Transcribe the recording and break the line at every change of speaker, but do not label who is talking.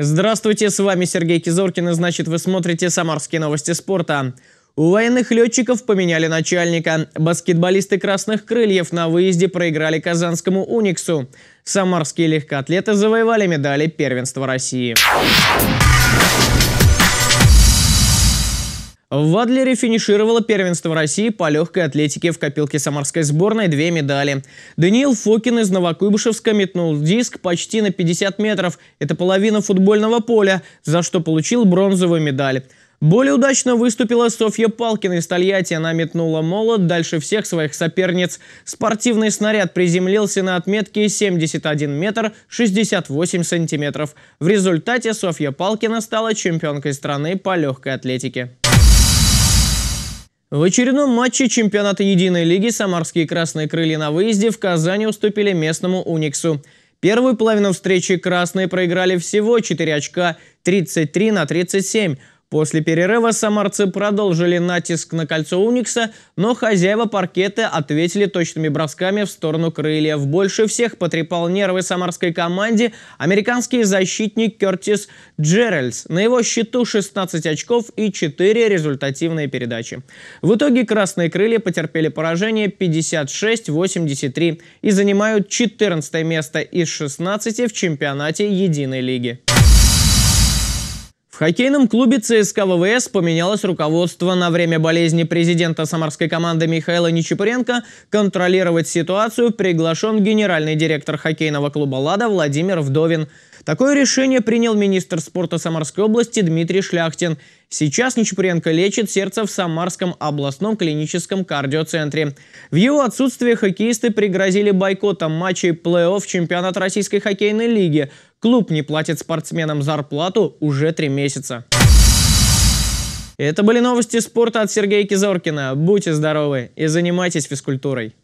Здравствуйте, с вами Сергей Кизоркин, и значит вы смотрите «Самарские новости спорта». У военных летчиков поменяли начальника. Баскетболисты «Красных крыльев» на выезде проиграли казанскому «Униксу». Самарские легкоатлеты завоевали медали первенства России. В Адлере финишировало первенство России по легкой атлетике в копилке самарской сборной две медали. Даниил Фокин из Новокуйбышевска метнул диск почти на 50 метров, это половина футбольного поля, за что получил бронзовую медаль. Более удачно выступила Софья Палкина из Тольятти. Она метнула молот дальше всех своих соперниц. Спортивный снаряд приземлился на отметке 71 метр 68 сантиметров. В результате Софья Палкина стала чемпионкой страны по легкой атлетике. В очередном матче чемпионата единой лиги самарские «Красные крылья» на выезде в Казани уступили местному «Униксу». Первую половину встречи «Красные» проиграли всего 4 очка 33 на 37, После перерыва самарцы продолжили натиск на кольцо Уникса, но хозяева паркета ответили точными бросками в сторону крыльев. Больше всех потрепал нервы самарской команде американский защитник Кертис Джеральдс. На его счету 16 очков и 4 результативные передачи. В итоге красные крылья потерпели поражение 56-83 и занимают 14 место из 16 в чемпионате единой лиги. В хоккейном клубе ЦСКА ВВС поменялось руководство. На время болезни президента самарской команды Михаила Нечипуренко контролировать ситуацию приглашен генеральный директор хоккейного клуба «Лада» Владимир Вдовин – Такое решение принял министр спорта Самарской области Дмитрий Шляхтин. Сейчас Нечапуренко лечит сердце в Самарском областном клиническом кардиоцентре. В его отсутствие хоккеисты пригрозили бойкотом матчей плей-офф чемпионат Российской хоккейной лиги. Клуб не платит спортсменам зарплату уже три месяца. Это были новости спорта от Сергея Кизоркина. Будьте здоровы и занимайтесь физкультурой.